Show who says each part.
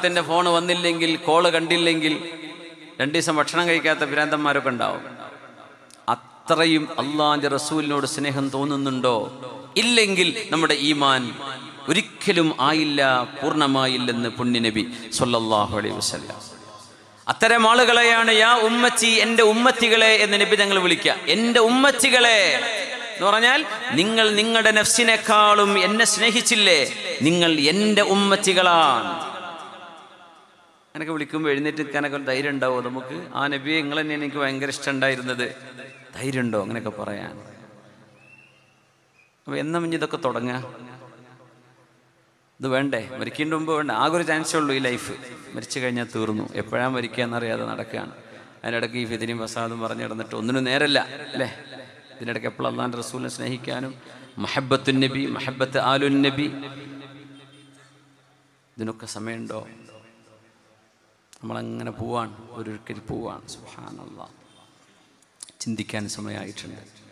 Speaker 1: സുഹൃത്തിൻ്റെ ഫോൺ വന്നില്ലെങ്കിൽ കോള് കണ്ടില്ലെങ്കിൽ രണ്ട് ദിവസം ഭക്ഷണം കഴിക്കാത്ത ഭ്രാന്തന്മാരൊക്കെ ഉണ്ടാവും അത്രയും അള്ളാൻ്റെ റസൂലിനോട് സ്നേഹം തോന്നുന്നുണ്ടോ ഇല്ലെങ്കിൽ നമ്മുടെ ഈമാൻ ഒരിക്കലും ആയില്ല പൂർണ്ണമായില്ലെന്ന് പുണ്യനബി സൊല്ലാഹു അലൈഹി വസ്ല്ലാം അത്തരം ആളുകളെയാണ് യാ ഉമ്മച്ചി എൻ്റെ ഉമ്മത്തികളെ എന്ന് നബി ഞങ്ങൾ വിളിക്കുക എൻ്റെ ഉമ്മച്ചികളെ എന്ന് പറഞ്ഞാൽ നിങ്ങൾ നിങ്ങളുടെ നഫ്സിനേക്കാളും എന്നെ സ്നേഹിച്ചില്ലേ നിങ്ങൾ എൻ്റെ ഉമ്മച്ചികളാണ് അങ്ങനെയൊക്കെ വിളിക്കുമ്പോൾ എഴുന്നേറ്റ് നിൽക്കാനൊക്കെ ഒരു ധൈര്യം ഉണ്ടാവുമോ നമുക്ക് ആ നബിയെ നിങ്ങൾ തന്നെ എനിക്ക് ഭയങ്കര ഇഷ്ടമുണ്ടായിരുന്നത് ധൈര്യം ഉണ്ടോ അങ്ങനെയൊക്കെ പറയാൻ അപ്പോൾ എന്നാ മിഞ്ഞ് ഇതൊക്കെ തുടങ്ങുക ഇത് വേണ്ടേ മരിക്കേണ്ട മുമ്പ് വേണ്ട ആകെ ഒരു ചാൻസേ ഉള്ളൂ ഈ ലൈഫ് മരിച്ചു കഴിഞ്ഞാൽ തീർന്നു എപ്പോഴാണ് മരിക്കുക എന്നറിയാതെ നടക്കുകയാണ് അതിനിടയ്ക്ക് ഈ ഫിദിനും വസാദും പറഞ്ഞു കിടന്നിട്ട് ഒന്നിനും നേരല്ല അല്ലേ ഇതിനിടയ്ക്ക് എപ്പോൾ അള്ളാൻ്റെ റസൂലിനെ സ്നേഹിക്കാനും മഹബത്തുൻ നബി മഹബത്ത് ആലുൻ നബി ഇതിനൊക്കെ സമയമുണ്ടോ നമ്മളങ്ങനെ പോവാണ് ഒരൊരിക്കൽ പോവാണ് സുഹാനുള്ള ചിന്തിക്കാൻ സമയമായിട്ടുണ്ട്